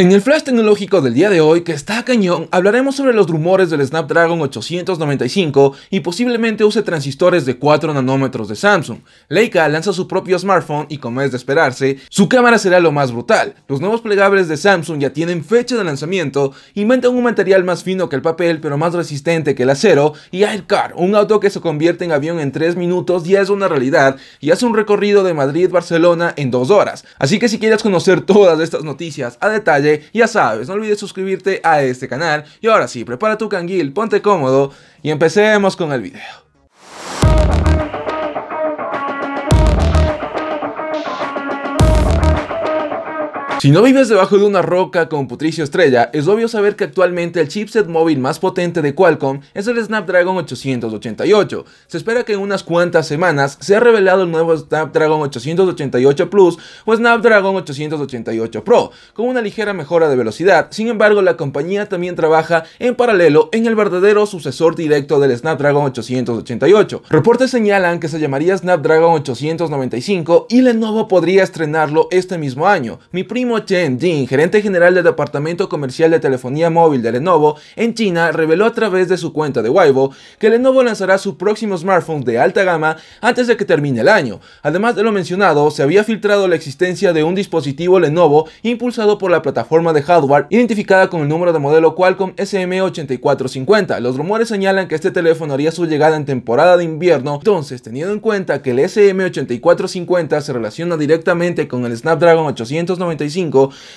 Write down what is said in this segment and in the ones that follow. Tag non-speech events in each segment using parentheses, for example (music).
En el flash tecnológico del día de hoy, que está a cañón, hablaremos sobre los rumores del Snapdragon 895 y posiblemente use transistores de 4 nanómetros de Samsung. Leica lanza su propio smartphone y como es de esperarse, su cámara será lo más brutal. Los nuevos plegables de Samsung ya tienen fecha de lanzamiento, inventan un material más fino que el papel pero más resistente que el acero y Aircar, un auto que se convierte en avión en 3 minutos ya es una realidad y hace un recorrido de Madrid-Barcelona en 2 horas. Así que si quieres conocer (laughs) todas estas noticias a detalle, ya sabes, no olvides suscribirte a este canal. Y ahora sí, prepara tu canguil, ponte cómodo y empecemos con el video. Si no vives debajo de una roca con putricio estrella, es obvio saber que actualmente el chipset móvil más potente de Qualcomm es el Snapdragon 888. Se espera que en unas cuantas semanas sea revelado el nuevo Snapdragon 888 Plus o Snapdragon 888 Pro, con una ligera mejora de velocidad. Sin embargo, la compañía también trabaja en paralelo en el verdadero sucesor directo del Snapdragon 888. Reportes señalan que se llamaría Snapdragon 895 y Lenovo podría estrenarlo este mismo año. Mi Chen Jin, gerente general del Departamento Comercial de Telefonía Móvil de Lenovo en China, reveló a través de su cuenta de Weibo que Lenovo lanzará su próximo smartphone de alta gama antes de que termine el año. Además de lo mencionado, se había filtrado la existencia de un dispositivo Lenovo impulsado por la plataforma de hardware identificada con el número de modelo Qualcomm SM8450. Los rumores señalan que este teléfono haría su llegada en temporada de invierno, entonces teniendo en cuenta que el SM8450 se relaciona directamente con el Snapdragon 895,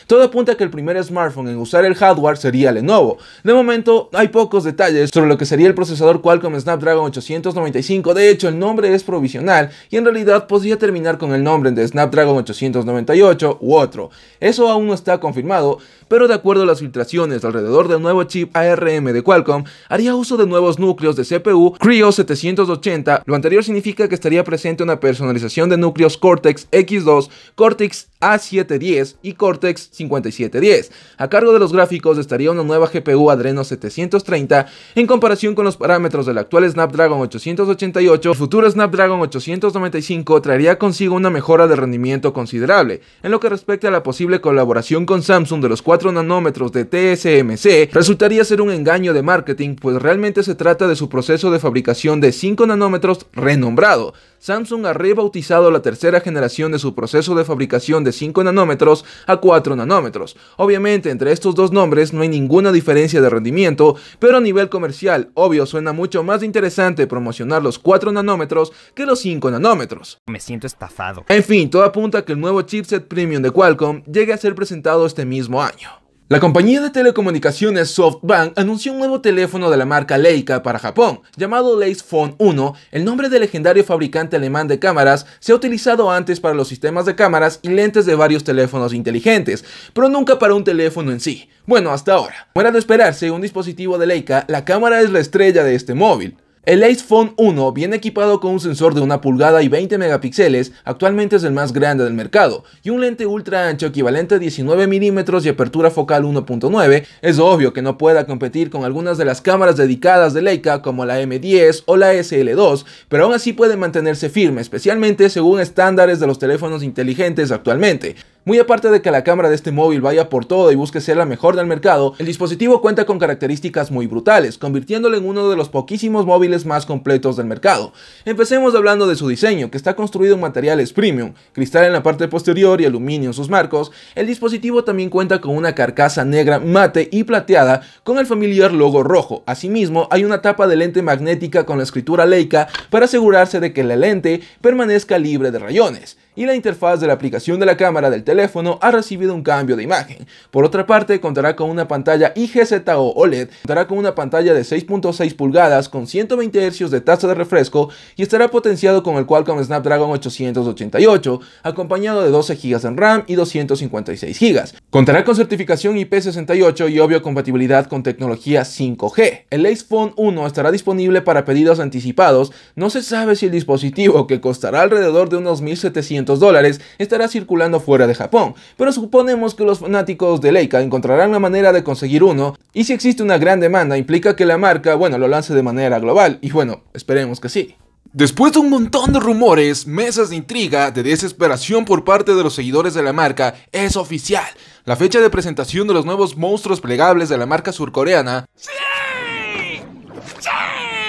todo apunta a que el primer smartphone en usar el hardware sería Lenovo. De momento, hay pocos detalles sobre lo que sería el procesador Qualcomm Snapdragon 895, de hecho el nombre es provisional y en realidad podría terminar con el nombre de Snapdragon 898 u otro. Eso aún no está confirmado, pero de acuerdo a las filtraciones alrededor del nuevo chip ARM de Qualcomm, haría uso de nuevos núcleos de CPU Creo 780. Lo anterior significa que estaría presente una personalización de núcleos Cortex X2, Cortex A710 y Cortex 5710. A cargo de los gráficos estaría una nueva GPU Adreno 730 en comparación con los parámetros del actual Snapdragon 888. El futuro Snapdragon 895 traería consigo una mejora de rendimiento considerable. En lo que respecta a la posible colaboración con Samsung de los cuatro nanómetros de TSMC resultaría ser un engaño de marketing, pues realmente se trata de su proceso de fabricación de 5 nanómetros renombrado, Samsung ha rebautizado la tercera generación de su proceso de fabricación de 5 nanómetros a 4 nanómetros. Obviamente entre estos dos nombres no hay ninguna diferencia de rendimiento, pero a nivel comercial, obvio, suena mucho más interesante promocionar los 4 nanómetros que los 5 nanómetros. Me siento estafado. En fin, todo apunta a que el nuevo chipset premium de Qualcomm llegue a ser presentado este mismo año. La compañía de telecomunicaciones SoftBank anunció un nuevo teléfono de la marca Leica para Japón, llamado Lace Phone 1. El nombre del legendario fabricante alemán de cámaras se ha utilizado antes para los sistemas de cámaras y lentes de varios teléfonos inteligentes, pero nunca para un teléfono en sí. Bueno, hasta ahora. Fuera de esperarse un dispositivo de Leica, la cámara es la estrella de este móvil. El Ace Phone 1 viene equipado con un sensor de una pulgada y 20 megapíxeles, actualmente es el más grande del mercado, y un lente ultra ancho equivalente a 19 mm y apertura focal 1.9, es obvio que no pueda competir con algunas de las cámaras dedicadas de Leica como la M10 o la SL2, pero aún así puede mantenerse firme, especialmente según estándares de los teléfonos inteligentes actualmente. Muy aparte de que la cámara de este móvil vaya por todo y busque ser la mejor del mercado, el dispositivo cuenta con características muy brutales, convirtiéndolo en uno de los poquísimos móviles más completos del mercado. Empecemos hablando de su diseño, que está construido en materiales premium, cristal en la parte posterior y aluminio en sus marcos. El dispositivo también cuenta con una carcasa negra mate y plateada con el familiar logo rojo. Asimismo, hay una tapa de lente magnética con la escritura Leica para asegurarse de que la lente permanezca libre de rayones. Y la interfaz de la aplicación de la cámara del teléfono ha recibido un cambio de imagen. Por otra parte, contará con una pantalla IGZO OLED, contará con una pantalla de 6.6 pulgadas con 120 Hz de tasa de refresco y estará potenciado con el Qualcomm Snapdragon 888, acompañado de 12 GB en RAM y 256 GB. Contará con certificación IP68 y obvio compatibilidad con tecnología 5G. El Ace Phone 1 estará disponible para pedidos anticipados. No se sabe si el dispositivo, que costará alrededor de unos 1.700 dólares, estará circulando fuera de Japón, pero suponemos que los fanáticos de Leica encontrarán la manera de conseguir uno y si existe una gran demanda implica que la marca, bueno, lo lance de manera global y bueno, esperemos que sí. Después de un montón de rumores, mesas de intriga, de desesperación por parte de los seguidores de la marca, es oficial. La fecha de presentación de los nuevos monstruos plegables de la marca surcoreana...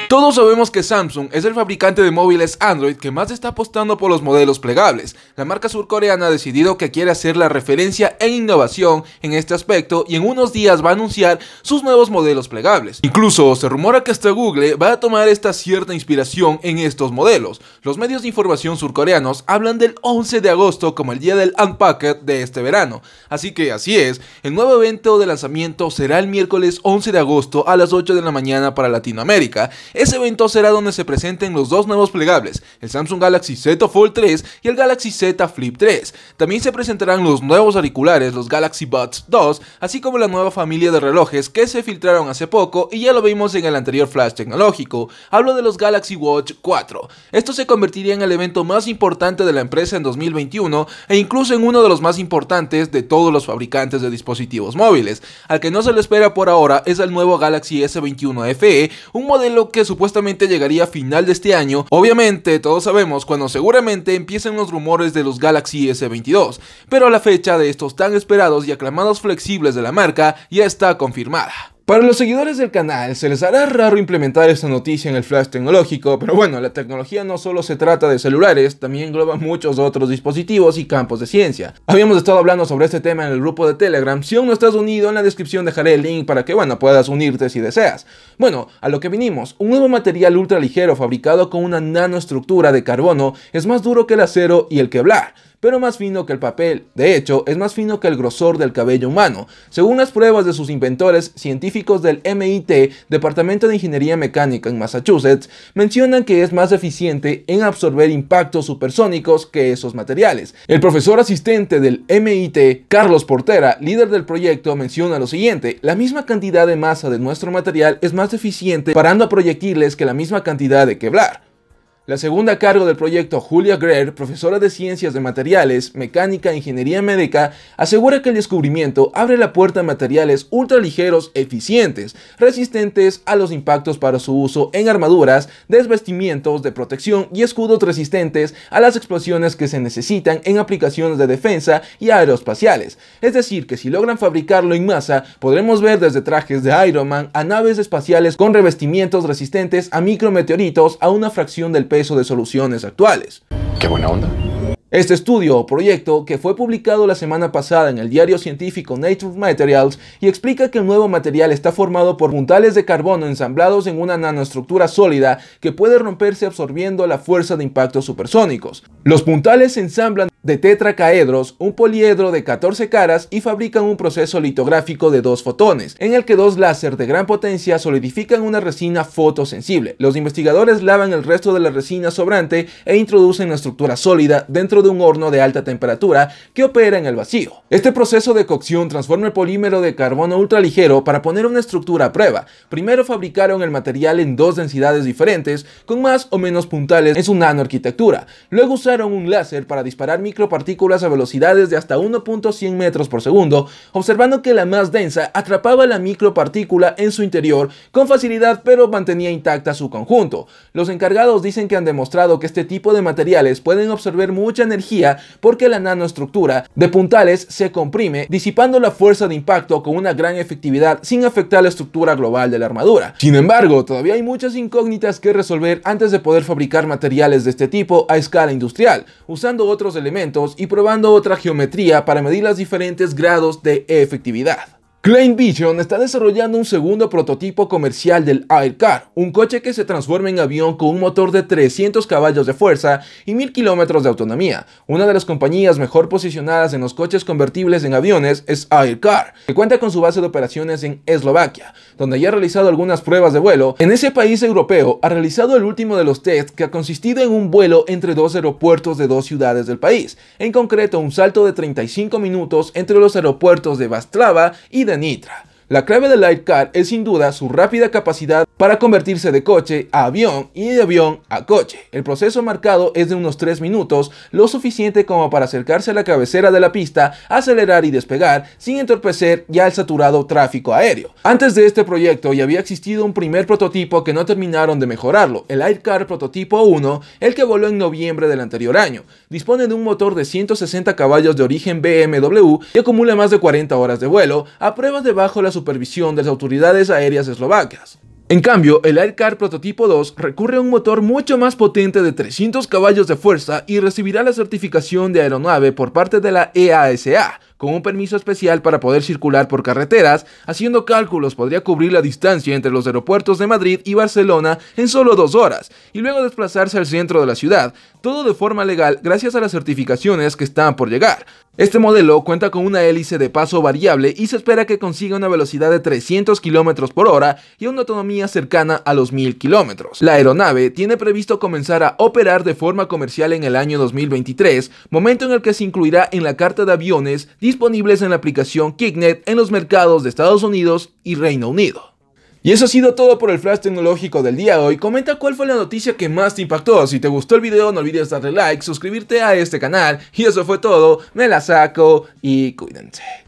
Todos sabemos que Samsung es el fabricante de móviles Android que más está apostando por los modelos plegables. La marca surcoreana ha decidido que quiere hacer la referencia en innovación en este aspecto y en unos días va a anunciar sus nuevos modelos plegables. Incluso se rumora que hasta Google va a tomar esta cierta inspiración en estos modelos. Los medios de información surcoreanos hablan del 11 de agosto como el día del Unpacked de este verano. Así que así es, el nuevo evento de lanzamiento será el miércoles 11 de agosto a las 8 de la mañana para Latinoamérica. Ese evento será donde se presenten los dos nuevos plegables, el Samsung Galaxy Z Fold 3 y el Galaxy Z Flip 3. También se presentarán los nuevos auriculares, los Galaxy Buds 2, así como la nueva familia de relojes que se filtraron hace poco y ya lo vimos en el anterior flash tecnológico. Hablo de los Galaxy Watch 4. Esto se convertiría en el evento más importante de la empresa en 2021 e incluso en uno de los más importantes de todos los fabricantes de dispositivos móviles. Al que no se le espera por ahora es el nuevo Galaxy S21 FE, un modelo que supuestamente llegaría a final de este año, obviamente todos sabemos cuando seguramente empiecen los rumores de los Galaxy S22, pero la fecha de estos tan esperados y aclamados flexibles de la marca ya está confirmada. Para los seguidores del canal se les hará raro implementar esta noticia en el flash tecnológico, pero bueno, la tecnología no solo se trata de celulares, también engloba muchos otros dispositivos y campos de ciencia. Habíamos estado hablando sobre este tema en el grupo de Telegram, si aún no estás unido en la descripción dejaré el link para que bueno, puedas unirte si deseas. Bueno, a lo que vinimos, un nuevo material ultraligero fabricado con una nanoestructura de carbono es más duro que el acero y el quebrar pero más fino que el papel. De hecho, es más fino que el grosor del cabello humano. Según las pruebas de sus inventores, científicos del MIT, Departamento de Ingeniería Mecánica en Massachusetts, mencionan que es más eficiente en absorber impactos supersónicos que esos materiales. El profesor asistente del MIT, Carlos Portera, líder del proyecto, menciona lo siguiente, la misma cantidad de masa de nuestro material es más eficiente parando a proyectiles que la misma cantidad de quebrar. La segunda cargo del proyecto, Julia Greer, profesora de Ciencias de Materiales, Mecánica e Ingeniería Médica, asegura que el descubrimiento abre la puerta a materiales ultraligeros eficientes, resistentes a los impactos para su uso en armaduras, desvestimientos de protección y escudos resistentes a las explosiones que se necesitan en aplicaciones de defensa y aeroespaciales. Es decir, que si logran fabricarlo en masa, podremos ver desde trajes de Iron Man a naves espaciales con revestimientos resistentes a micrometeoritos a una fracción del peso de soluciones actuales. Qué buena onda. Este estudio o proyecto, que fue publicado la semana pasada en el diario científico Nature Materials y explica que el nuevo material está formado por puntales de carbono ensamblados en una nanoestructura sólida que puede romperse absorbiendo la fuerza de impactos supersónicos. Los puntales se ensamblan de tetracaedros, un poliedro de 14 caras y fabrican un proceso litográfico de dos fotones, en el que dos láser de gran potencia solidifican una resina fotosensible. Los investigadores lavan el resto de la resina sobrante e introducen la estructura sólida dentro de un horno de alta temperatura que opera en el vacío. Este proceso de cocción transforma el polímero de carbono ultraligero para poner una estructura a prueba. Primero fabricaron el material en dos densidades diferentes, con más o menos puntales en su nanoarquitectura. Luego usaron un láser para disparar micropartículas a velocidades de hasta 1.100 metros por segundo, observando que la más densa atrapaba la micropartícula en su interior con facilidad pero mantenía intacta su conjunto. Los encargados dicen que han demostrado que este tipo de materiales pueden absorber mucha energía porque la nanoestructura de puntales se comprime, disipando la fuerza de impacto con una gran efectividad sin afectar la estructura global de la armadura. Sin embargo, todavía hay muchas incógnitas que resolver antes de poder fabricar materiales de este tipo a escala industrial, usando otros elementos y probando otra geometría para medir los diferentes grados de efectividad. Klein Vision está desarrollando un segundo prototipo comercial del Aircar, un coche que se transforma en avión con un motor de 300 caballos de fuerza y 1000 kilómetros de autonomía. Una de las compañías mejor posicionadas en los coches convertibles en aviones es Aircar, que cuenta con su base de operaciones en Eslovaquia, donde ya ha realizado algunas pruebas de vuelo. En ese país europeo ha realizado el último de los tests que ha consistido en un vuelo entre dos aeropuertos de dos ciudades del país, en concreto un salto de 35 minutos entre los aeropuertos de Bastrava y de Nitra. La clave del Car es sin duda su rápida capacidad para convertirse de coche a avión y de avión a coche. El proceso marcado es de unos 3 minutos, lo suficiente como para acercarse a la cabecera de la pista, acelerar y despegar sin entorpecer ya el saturado tráfico aéreo. Antes de este proyecto ya había existido un primer prototipo que no terminaron de mejorarlo, el Car prototipo 1, el que voló en noviembre del anterior año. Dispone de un motor de 160 caballos de origen BMW y acumula más de 40 horas de vuelo a pruebas debajo de la superficie supervisión de las autoridades aéreas eslovacas. En cambio, el Aircar Prototipo 2 recurre a un motor mucho más potente de 300 caballos de fuerza y recibirá la certificación de aeronave por parte de la EASA, con un permiso especial para poder circular por carreteras, haciendo cálculos podría cubrir la distancia entre los aeropuertos de Madrid y Barcelona en solo dos horas, y luego desplazarse al centro de la ciudad, todo de forma legal gracias a las certificaciones que están por llegar. Este modelo cuenta con una hélice de paso variable y se espera que consiga una velocidad de 300 km por hora y una autonomía cercana a los 1000 km. La aeronave tiene previsto comenzar a operar de forma comercial en el año 2023, momento en el que se incluirá en la carta de aviones disponibles en la aplicación Kicknet en los mercados de Estados Unidos y Reino Unido. Y eso ha sido todo por el flash tecnológico del día de hoy. Comenta cuál fue la noticia que más te impactó. Si te gustó el video, no olvides darle like, suscribirte a este canal. Y eso fue todo. Me la saco y cuídense.